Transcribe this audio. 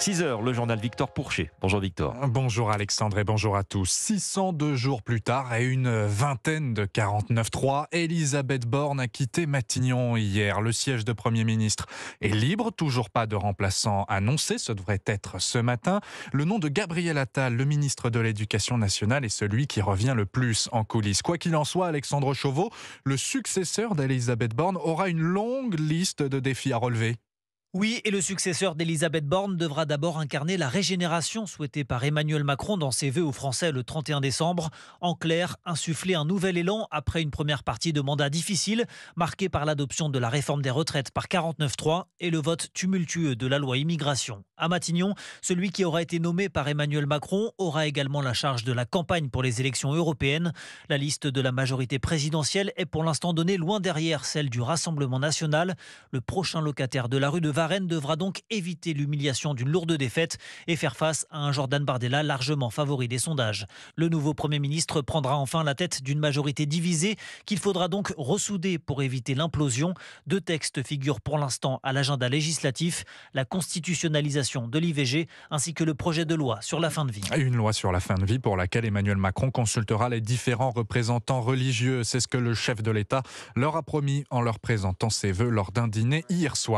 6 h le journal Victor Pourcher. Bonjour Victor. Bonjour Alexandre et bonjour à tous. 602 jours plus tard et une vingtaine de 49.3, Elisabeth Borne a quitté Matignon hier. Le siège de Premier ministre est libre, toujours pas de remplaçant annoncé, ce devrait être ce matin. Le nom de Gabriel Attal, le ministre de l'Éducation nationale, est celui qui revient le plus en coulisses. Quoi qu'il en soit, Alexandre Chauveau, le successeur d'Elisabeth Borne, aura une longue liste de défis à relever. Oui, et le successeur d'Elisabeth Borne devra d'abord incarner la régénération souhaitée par Emmanuel Macron dans ses vœux aux Français le 31 décembre. En clair, insuffler un nouvel élan après une première partie de mandat difficile, marquée par l'adoption de la réforme des retraites par 49-3 et le vote tumultueux de la loi immigration. À Matignon, celui qui aura été nommé par Emmanuel Macron aura également la charge de la campagne pour les élections européennes. La liste de la majorité présidentielle est pour l'instant donnée loin derrière celle du Rassemblement national. Le prochain locataire de la rue de la Reine devra donc éviter l'humiliation d'une lourde défaite et faire face à un Jordan Bardella largement favori des sondages. Le nouveau Premier ministre prendra enfin la tête d'une majorité divisée qu'il faudra donc ressouder pour éviter l'implosion. Deux textes figurent pour l'instant à l'agenda législatif, la constitutionnalisation de l'IVG ainsi que le projet de loi sur la fin de vie. Une loi sur la fin de vie pour laquelle Emmanuel Macron consultera les différents représentants religieux. C'est ce que le chef de l'État leur a promis en leur présentant ses vœux lors d'un dîner hier soir.